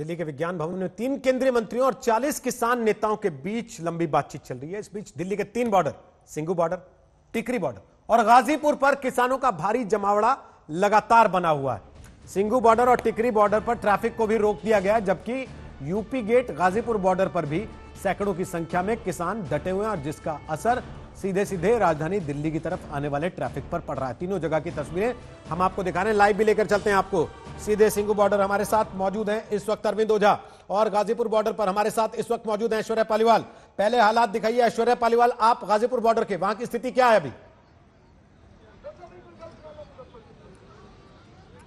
दिल्ली के विज्ञान भवन में तीन केंद्रीय मंत्रियों और 40 किसान नेताओं के बीच लंबी बातचीत चल रही है इस बीच दिल्ली के तीन border Singhu border Tikri border और गाजीपुर पर किसानों का भारी जमावड़ा लगातार बना हुआ है सिंगू बॉर्डर और टिकरी बॉर्डर पर ट्रैफिक को भी रोक दिया गया जबकि यूपी गेट गाजीपुर बॉर्डर पर भी सैकड़ों की संख्या में किसान डटे हुए हैं और जिसका असर सीधे सीधे राजधानी दिल्ली की तरफ आने वाले ट्रैफिक पर पड़ रहा है तीनों जगह की तस्वीरें हम आपको दिखा रहे हैं लाइव भी लेकर चलते हैं आपको सीधे सिंगू बॉर्डर हमारे साथ मौजूद हैं इस वक्त अरविंद ओझा और गाजीपुर बॉर्डर पर हमारे साथ इस वक्त मौजूद है ऐश्वर्या पालीवाल पहले हालात दिखाइए ऐश्वर्या पालीवाल आप गाजीपुर बॉर्डर के वहां की स्थिति क्या है अभी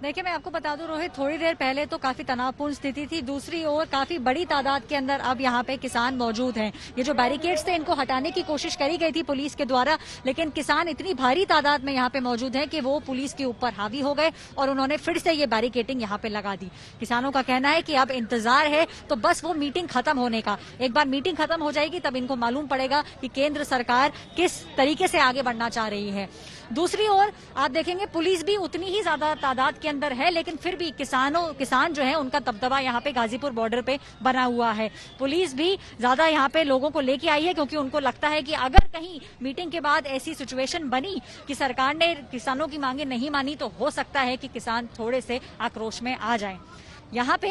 देखिए मैं आपको बता दूं रोहित थोड़ी देर पहले तो काफी तनावपूर्ण स्थिति थी दूसरी ओर काफी बड़ी तादाद के अंदर अब यहाँ पे किसान मौजूद हैं ये जो बैरिकेड्स थे इनको हटाने की कोशिश करी गई थी पुलिस के द्वारा लेकिन किसान इतनी भारी तादाद में यहाँ पे मौजूद है कि वो पुलिस के ऊपर हावी हो गए और उन्होंने फिर से ये बैरिकेटिंग यहाँ पे लगा दी किसानों का कहना है कि अब इंतजार है तो बस वो मीटिंग खत्म होने का एक बार मीटिंग खत्म हो जाएगी तब इनको मालूम पड़ेगा कि केंद्र सरकार किस तरीके से आगे बढ़ना चाह रही है दूसरी ओर आप देखेंगे पुलिस भी उतनी ही ज्यादा तादाद के अंदर है लेकिन फिर भी किसानों किसान जो है उनका दबदबा यहाँ पे गाजीपुर बॉर्डर पे बना हुआ है पुलिस भी ज्यादा यहाँ पे लोगों को लेके आई है क्योंकि उनको लगता है कि अगर कहीं मीटिंग के बाद ऐसी सिचुएशन बनी कि सरकार ने किसानों की मांगे नहीं मानी तो हो सकता है कि किसान थोड़े से आक्रोश में आ जाए यहाँ पे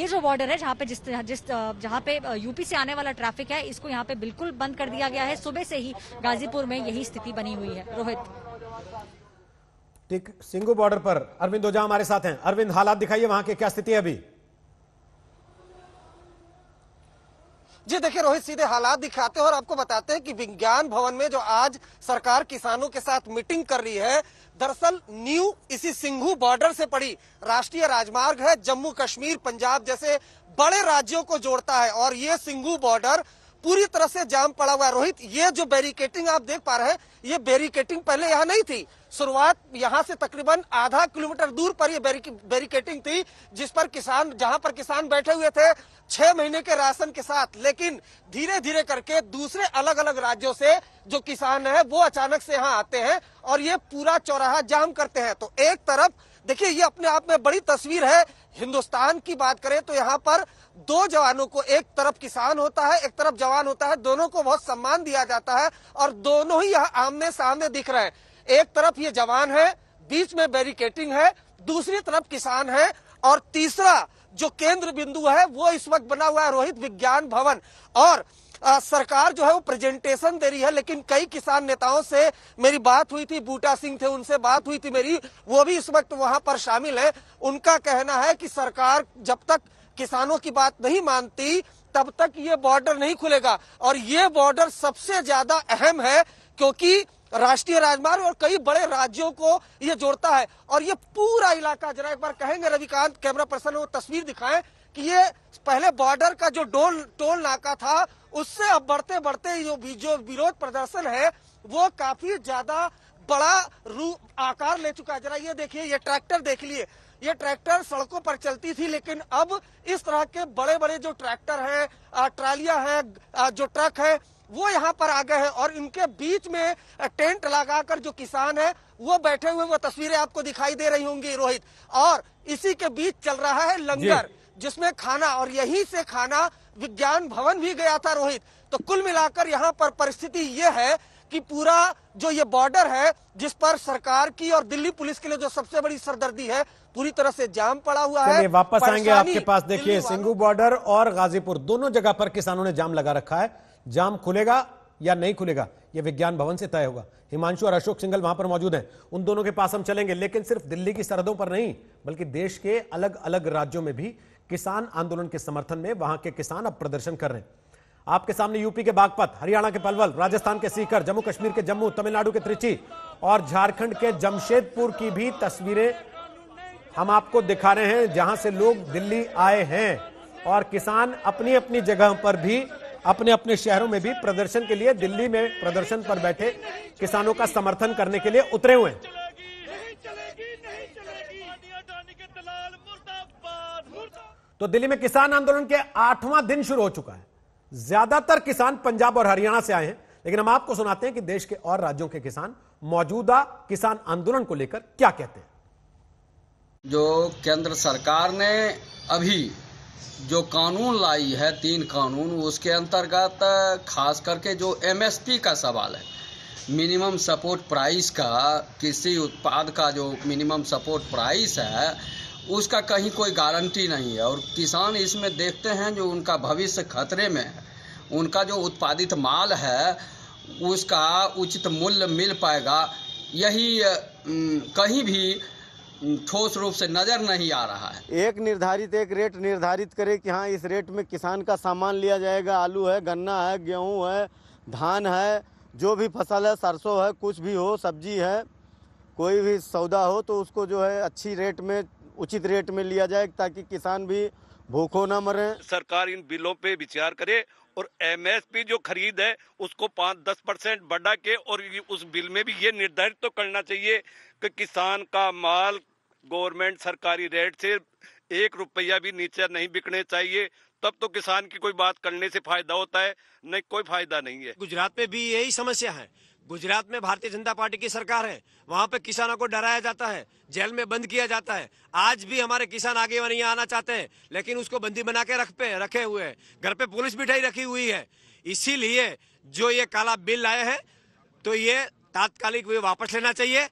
ये जो बॉर्डर है जहाँ पे जिस जिस जहाँ पे यूपी से आने वाला ट्रैफिक है इसको यहाँ पे बिल्कुल बंद कर दिया गया है सुबह से ही गाजीपुर में यही स्थिति बनी हुई है रोहित ठीक सिंगू बॉर्डर पर अरविंद ओझा हमारे साथ हैं अरविंद हालात दिखाइए वहां के क्या स्थिति है अभी जी देखिए रोहित सीधे हालात दिखाते हैं और आपको बताते हैं कि विज्ञान भवन में जो आज सरकार किसानों के साथ मीटिंग कर रही है दरअसल न्यू इसी सिंघू बॉर्डर से पड़ी राष्ट्रीय राजमार्ग है जम्मू कश्मीर पंजाब जैसे बड़े राज्यों को जोड़ता है और ये सिंघू बॉर्डर पूरी तरह से जाम पड़ा हुआ है रोहित ये जो बैरिकेटिंग आप देख पा रहे हैं ये बैरिकेटिंग पहले यहाँ नहीं थी शुरुआत यहाँ से तकरीबन आधा किलोमीटर दूर पर ये बैरिकेटिंग थी जिस पर किसान जहाँ पर किसान बैठे हुए थे छह महीने के राशन के साथ लेकिन धीरे धीरे करके दूसरे अलग अलग राज्यों से जो किसान है वो अचानक से यहाँ आते हैं और ये पूरा चौराहा जाम करते हैं तो एक तरफ देखिए ये अपने आप में बड़ी तस्वीर है हिंदुस्तान की बात करें तो यहाँ पर दो जवानों को एक तरफ किसान होता है एक तरफ जवान होता है दोनों को बहुत सम्मान दिया जाता है और दोनों ही यहाँ आमने सामने दिख रहे हैं एक तरफ ये जवान है बीच में बैरिकेटिंग है दूसरी तरफ किसान है और तीसरा जो केंद्र बिंदु है वो इस वक्त बना हुआ है रोहित विज्ञान भवन और आ, सरकार जो है वो प्रेजेंटेशन दे रही है लेकिन कई किसान नेताओं से मेरी बात हुई थी बूटा सिंह थे उनसे बात हुई थी मेरी वो भी इस वक्त वहां पर शामिल है उनका कहना है कि सरकार जब तक किसानों की बात नहीं मानती तब तक ये बॉर्डर नहीं खुलेगा और ये बॉर्डर सबसे ज्यादा अहम है क्योंकि राष्ट्रीय राजमार्ग और कई बड़े राज्यों को ये जोड़ता है और ये पूरा इलाका जरा एक बार कहेंगे रविकांत कैमरा पर्सन वो तस्वीर दिखाएं कि ये पहले बॉर्डर का जो डोल टोल नाका था उससे अब बढ़ते बढ़ते जो जो विरोध प्रदर्शन है वो काफी ज्यादा बड़ा रूप आकार ले चुका है जरा ये देखिए ये ट्रैक्टर देख लिए ये ट्रैक्टर सड़कों पर चलती थी लेकिन अब इस तरह के बड़े बड़े जो ट्रैक्टर है ट्रालियां है जो ट्रक है वो यहाँ पर आ गए हैं और इनके बीच में टेंट लगाकर जो किसान है वो बैठे हुए वो तस्वीरें आपको दिखाई दे रही होंगी रोहित और इसी के बीच चल रहा है लंगर जिसमें खाना और यहीं से खाना विज्ञान भवन भी गया था रोहित तो कुल मिलाकर यहाँ पर परिस्थिति ये है कि पूरा जो ये बॉर्डर है जिस पर सरकार की और दिल्ली पुलिस के लिए जो सबसे बड़ी सरदर्दी है पूरी तरह से जाम पड़ा हुआ है वापस आएंगे आपके पास देखिए सिंगू बॉर्डर और गाजीपुर दोनों जगह पर किसानों ने जाम लगा रखा है जाम खुलेगा या नहीं खुलेगा यह विज्ञान भवन से तय होगा हिमांशु और अशोक सिंघल वहां पर मौजूद हैं उन दोनों के पास हम चलेंगे लेकिन सिर्फ दिल्ली की सरहदों पर नहीं बल्कि देश के अलग अलग राज्यों में भी किसान आंदोलन के समर्थन में वहां के किसान अब प्रदर्शन कर रहे हैं आपके सामने यूपी के बागपत हरियाणा के पलवल राजस्थान के सीकर जम्मू कश्मीर के जम्मू तमिलनाडु के त्रिची और झारखंड के जमशेदपुर की भी तस्वीरें हम आपको दिखा रहे हैं जहां से लोग दिल्ली आए हैं और किसान अपनी अपनी जगह पर भी अपने अपने शहरों में भी प्रदर्शन के लिए दिल्ली में प्रदर्शन पर बैठे किसानों का समर्थन करने के लिए उतरे हुए हैं तो दिल्ली में किसान आंदोलन के आठवां दिन शुरू हो चुका है ज्यादातर किसान पंजाब और हरियाणा से आए हैं लेकिन हम आपको सुनाते हैं कि देश के और राज्यों के किसान मौजूदा किसान आंदोलन को लेकर क्या कहते हैं जो केंद्र सरकार ने अभी जो कानून लाई है तीन कानून उसके अंतर्गत खास करके जो एमएसपी का सवाल है मिनिमम सपोर्ट प्राइस का किसी उत्पाद का जो मिनिमम सपोर्ट प्राइस है उसका कहीं कोई गारंटी नहीं है और किसान इसमें देखते हैं जो उनका भविष्य खतरे में है उनका जो उत्पादित माल है उसका उचित मूल्य मिल पाएगा यही कहीं भी ठोस रूप से नज़र नहीं आ रहा है एक निर्धारित एक रेट निर्धारित करे कि हाँ इस रेट में किसान का सामान लिया जाएगा आलू है गन्ना है गेहूँ है धान है जो भी फसल है सरसों है कुछ भी हो सब्जी है कोई भी सौदा हो तो उसको जो है अच्छी रेट में उचित रेट में लिया जाए ताकि किसान भी भूखों न मरे सरकार इन बिलों पे विचार करे और एमएसपी जो खरीद है उसको पाँच दस परसेंट बढ़ा के और उस बिल में भी ये निर्धारित तो करना चाहिए कि किसान का माल गवर्नमेंट सरकारी रेट से एक रुपया भी नीचे नहीं बिकने चाहिए तब तो किसान की कोई बात करने से फायदा होता है नहीं कोई फायदा नहीं है गुजरात में भी यही समस्या है गुजरात में भारतीय जनता पार्टी की सरकार है वहाँ पे किसानों को डराया जाता है जेल में बंद किया जाता है आज भी हमारे किसान आगे नहीं आना चाहते हैं लेकिन उसको बंदी बना के रख पे रखे हुए हैं घर पे पुलिस बिठाई रखी हुई है इसीलिए जो ये काला बिल आए है तो ये तात्कालिक वापस लेना चाहिए